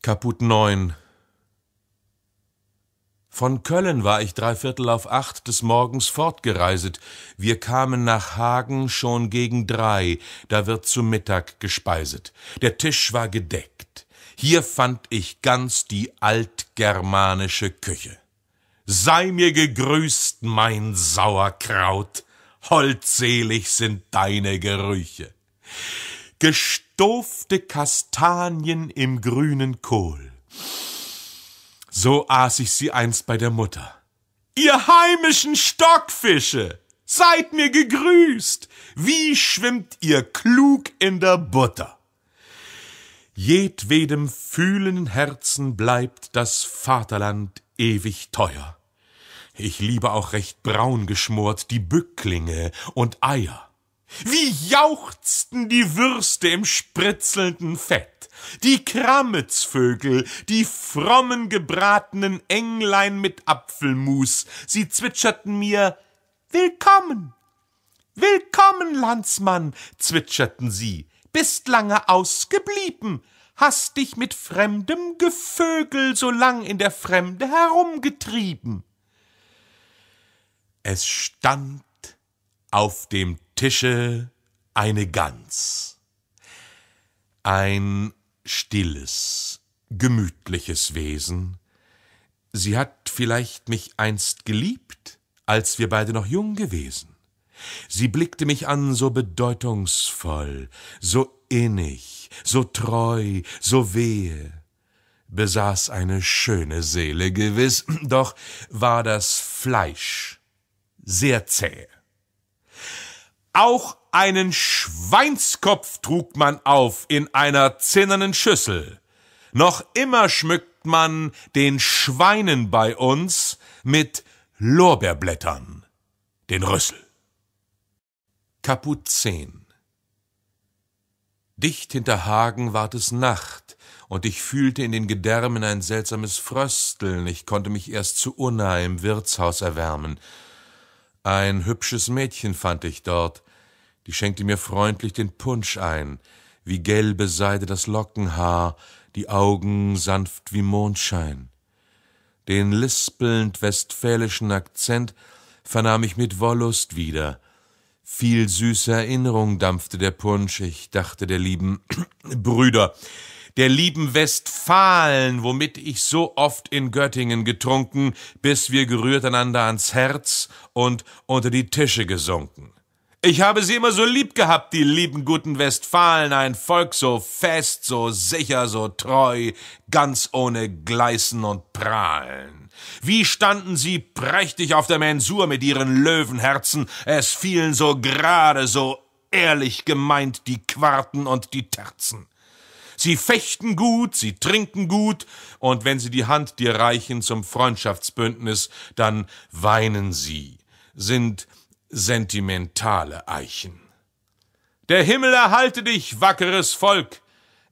Kaput 9 Von Köln war ich dreiviertel auf acht des Morgens fortgereiset. Wir kamen nach Hagen schon gegen drei, da wird zu Mittag gespeiset. Der Tisch war gedeckt. Hier fand ich ganz die altgermanische Küche. Sei mir gegrüßt, mein Sauerkraut, holdselig sind deine Gerüche gestofte Kastanien im grünen Kohl. So aß ich sie einst bei der Mutter. Ihr heimischen Stockfische, seid mir gegrüßt, wie schwimmt ihr klug in der Butter. Jedwedem fühlenden Herzen bleibt das Vaterland ewig teuer. Ich liebe auch recht braun geschmort die Bücklinge und Eier. Wie jauchzten die Würste im spritzelnden Fett, die Krammetsvögel, die frommen gebratenen Englein mit Apfelmus, sie zwitscherten mir Willkommen. Willkommen, Landsmann, zwitscherten sie, bist lange ausgeblieben, hast dich mit fremdem Gevögel so lang in der Fremde herumgetrieben. Es stand auf dem Tische eine Gans. Ein stilles, gemütliches Wesen. Sie hat vielleicht mich einst geliebt, als wir beide noch jung gewesen. Sie blickte mich an so bedeutungsvoll, so innig, so treu, so wehe, besaß eine schöne Seele gewiss, doch war das Fleisch sehr zäh. Auch einen Schweinskopf trug man auf in einer zinnernen Schüssel. Noch immer schmückt man den Schweinen bei uns mit Lorbeerblättern den Rüssel. Kaput Dicht hinter Hagen ward es Nacht, und ich fühlte in den Gedärmen ein seltsames Frösteln, ich konnte mich erst zu Unna im Wirtshaus erwärmen. Ein hübsches Mädchen fand ich dort, die schenkte mir freundlich den Punsch ein, wie gelbe Seide das Lockenhaar, die Augen sanft wie Mondschein. Den lispelnd westfälischen Akzent vernahm ich mit Wollust wieder. Viel süße Erinnerung dampfte der Punsch, ich dachte der lieben Brüder, der lieben Westfalen, womit ich so oft in Göttingen getrunken, bis wir gerührt einander ans Herz und unter die Tische gesunken. Ich habe sie immer so lieb gehabt, die lieben guten Westfalen, ein Volk so fest, so sicher, so treu, ganz ohne Gleißen und Prahlen. Wie standen sie prächtig auf der Mensur mit ihren Löwenherzen, es fielen so gerade, so ehrlich gemeint die Quarten und die Terzen. Sie fechten gut, sie trinken gut, und wenn sie die Hand dir reichen zum Freundschaftsbündnis, dann weinen sie, sind sentimentale Eichen. Der Himmel erhalte dich, wackeres Volk,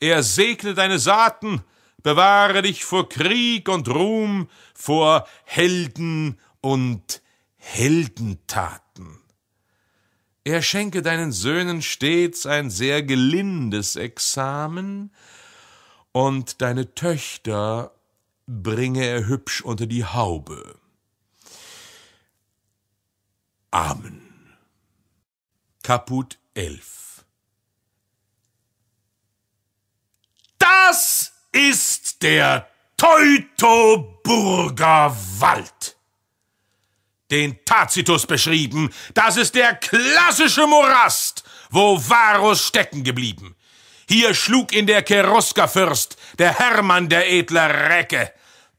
er segne deine Saaten, bewahre dich vor Krieg und Ruhm, vor Helden und Heldentaten. Er schenke deinen Söhnen stets ein sehr gelindes Examen, und deine Töchter bringe er hübsch unter die Haube. Amen. Kaput 11 Das ist der Teutoburger Wald. Den Tacitus beschrieben, das ist der klassische Morast, wo Varus stecken geblieben. Hier schlug in der Keroskerfürst der Hermann der edler Recke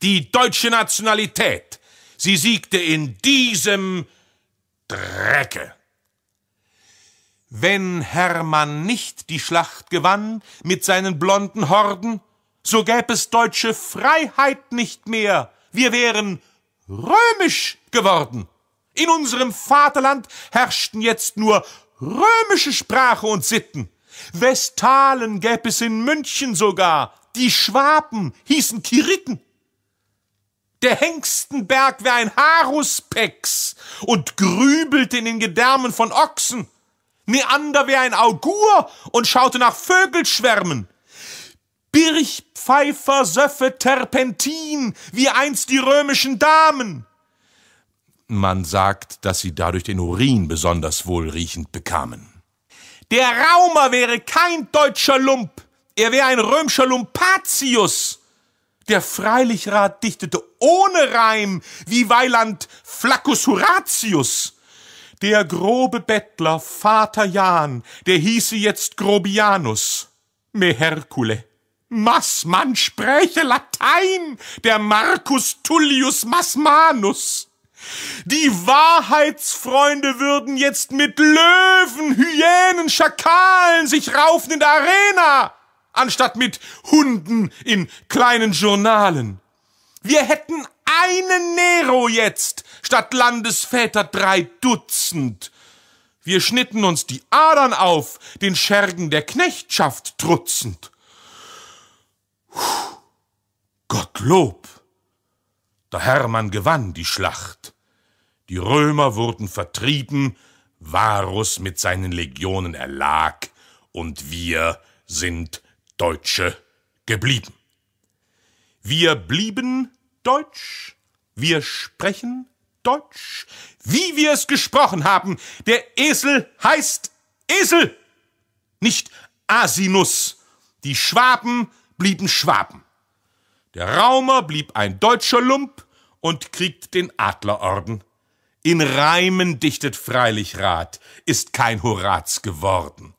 die deutsche Nationalität. Sie siegte in diesem Drecke. Wenn Hermann nicht die Schlacht gewann mit seinen blonden Horden, so gäb es deutsche Freiheit nicht mehr, wir wären römisch geworden. In unserem Vaterland herrschten jetzt nur römische Sprache und Sitten. Westalen gäb es in München sogar, die Schwaben hießen Kiriten. Der Hengstenberg wäre ein Haruspex und grübelte in den Gedärmen von Ochsen. Neander wäre ein Augur und schaute nach Vögelschwärmen. Birchpfeifer söffe Terpentin, wie einst die römischen Damen. Man sagt, dass sie dadurch den Urin besonders wohlriechend bekamen. Der Raumer wäre kein deutscher Lump, er wäre ein römischer Lumpatius. Der Freilichrat dichtete ohne Reim wie Weiland Flaccus Horatius. Der grobe Bettler Vater Jan, der hieße jetzt Grobianus. Me Hercule. Mass, man spreche Latein, der Marcus Tullius Massmanus. Die Wahrheitsfreunde würden jetzt mit Löwen, Hyänen, Schakalen sich raufen in der Arena anstatt mit Hunden in kleinen Journalen. Wir hätten einen Nero jetzt, statt Landesväter drei Dutzend. Wir schnitten uns die Adern auf, den Schergen der Knechtschaft trutzend. Gottlob! Der Hermann gewann die Schlacht. Die Römer wurden vertrieben, Varus mit seinen Legionen erlag, und wir sind Deutsche geblieben. Wir blieben Deutsch, wir sprechen Deutsch, wie wir es gesprochen haben. Der Esel heißt Esel, nicht Asinus. Die Schwaben blieben Schwaben. Der Raumer blieb ein deutscher Lump und kriegt den Adlerorden. In Reimen dichtet freilich Rat, ist kein Horaz geworden.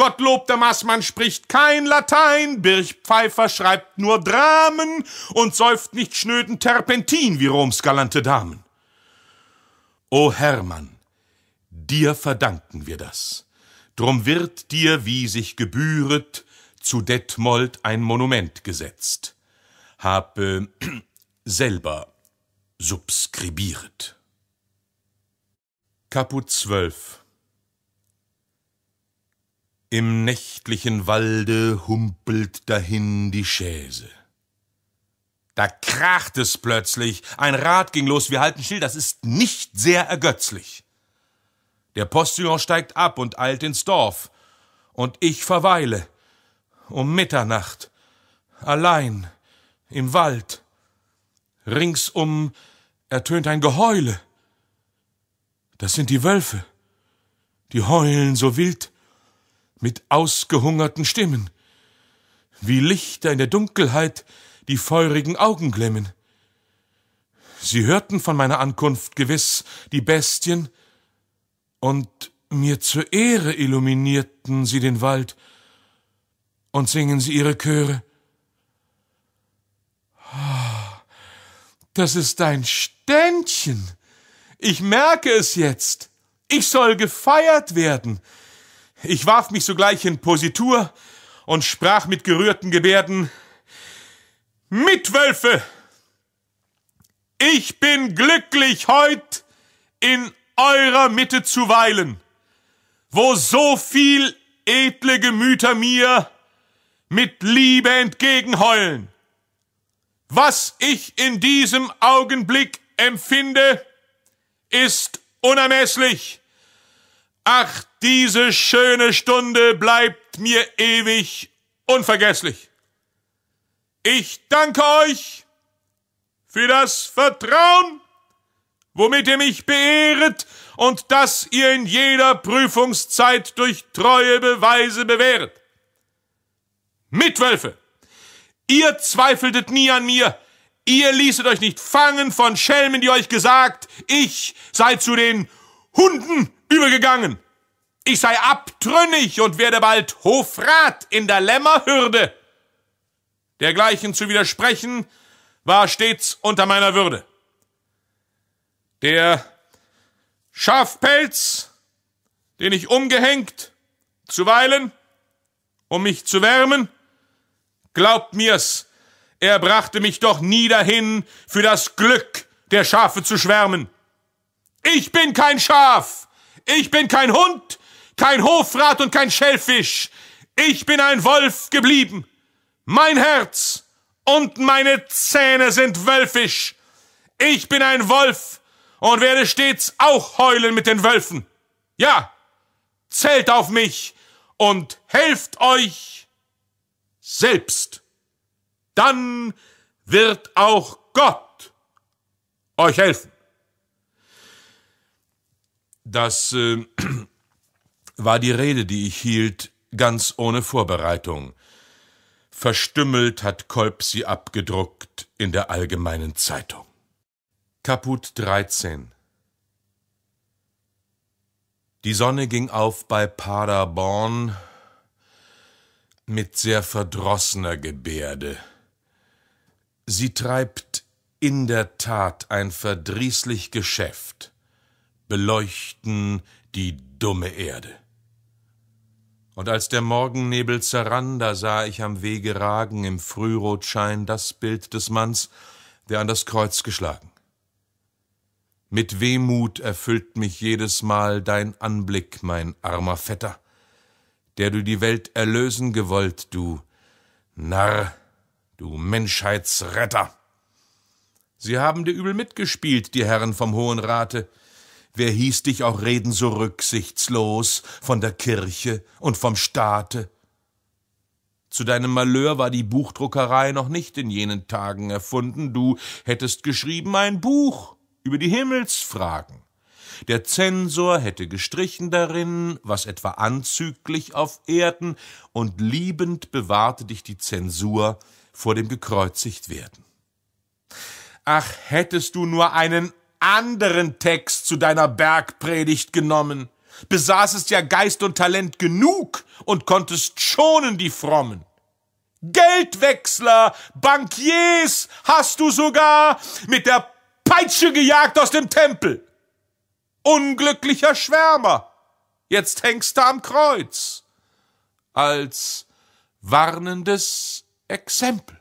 Gottlob der Maßmann spricht kein Latein, Birch Pfeiffer schreibt nur Dramen und säuft nicht schnöden Terpentin wie Roms galante Damen. O Hermann, dir verdanken wir das. Drum wird dir, wie sich gebühret, zu Detmold ein Monument gesetzt. Habe selber subskribiert. Kaput 12 im nächtlichen Walde humpelt dahin die Chaise. Da kracht es plötzlich, ein Rad ging los, wir halten still, das ist nicht sehr ergötzlich. Der Postillon steigt ab und eilt ins Dorf, und ich verweile um Mitternacht, allein im Wald. Ringsum ertönt ein Geheule. Das sind die Wölfe, die heulen so wild, mit ausgehungerten Stimmen, wie Lichter in der Dunkelheit die feurigen Augen glimmen. Sie hörten von meiner Ankunft gewiss die Bestien, und mir zur Ehre illuminierten sie den Wald, und singen sie ihre Chöre. Das ist dein Ständchen. Ich merke es jetzt. Ich soll gefeiert werden. Ich warf mich sogleich in Positur und sprach mit gerührten Gebärden Mitwölfe! Ich bin glücklich, heut in eurer Mitte zu weilen, wo so viel edle Gemüter mir mit Liebe entgegenheulen. Was ich in diesem Augenblick empfinde, ist unermesslich. Ach, diese schöne Stunde bleibt mir ewig unvergesslich. Ich danke euch für das Vertrauen, womit ihr mich beehret und das ihr in jeder Prüfungszeit durch treue Beweise bewähret. Mitwölfe, ihr zweifeltet nie an mir, ihr ließet euch nicht fangen von Schelmen, die euch gesagt, ich sei zu den Hunden übergegangen. Ich sei abtrünnig und werde bald Hofrat in der Lämmerhürde. Dergleichen zu widersprechen, war stets unter meiner Würde. Der Schafpelz, den ich umgehängt, zuweilen, um mich zu wärmen, glaubt mir's, er brachte mich doch nie dahin, für das Glück der Schafe zu schwärmen. Ich bin kein Schaf! Ich bin kein Hund, kein Hofrat und kein Schellfisch. Ich bin ein Wolf geblieben. Mein Herz und meine Zähne sind wölfisch. Ich bin ein Wolf und werde stets auch heulen mit den Wölfen. Ja, zählt auf mich und helft euch selbst. Dann wird auch Gott euch helfen. Das äh, war die Rede, die ich hielt, ganz ohne Vorbereitung. Verstümmelt hat Kolb sie abgedruckt in der Allgemeinen Zeitung. Kaput 13 Die Sonne ging auf bei Paderborn mit sehr verdrossener Gebärde. Sie treibt in der Tat ein verdrießlich Geschäft beleuchten die dumme Erde. Und als der Morgennebel zerrann, da sah ich am Wege ragen im Frührotschein das Bild des Manns, der an das Kreuz geschlagen. Mit Wehmut erfüllt mich jedes Mal dein Anblick, mein armer Vetter, der du die Welt erlösen gewollt, du Narr, du Menschheitsretter. Sie haben dir übel mitgespielt, die Herren vom Hohen Rate, Wer hieß dich auch reden so rücksichtslos von der Kirche und vom Staate? Zu deinem Malheur war die Buchdruckerei noch nicht in jenen Tagen erfunden, du hättest geschrieben ein Buch über die Himmelsfragen. Der Zensor hätte gestrichen darin, was etwa anzüglich auf Erden, und liebend bewahrte dich die Zensur vor dem gekreuzigt werden. Ach, hättest du nur einen anderen Text zu deiner Bergpredigt genommen, besaßest ja Geist und Talent genug und konntest schonen die Frommen. Geldwechsler, Bankiers hast du sogar mit der Peitsche gejagt aus dem Tempel. Unglücklicher Schwärmer, jetzt hängst du am Kreuz. Als warnendes Exempel.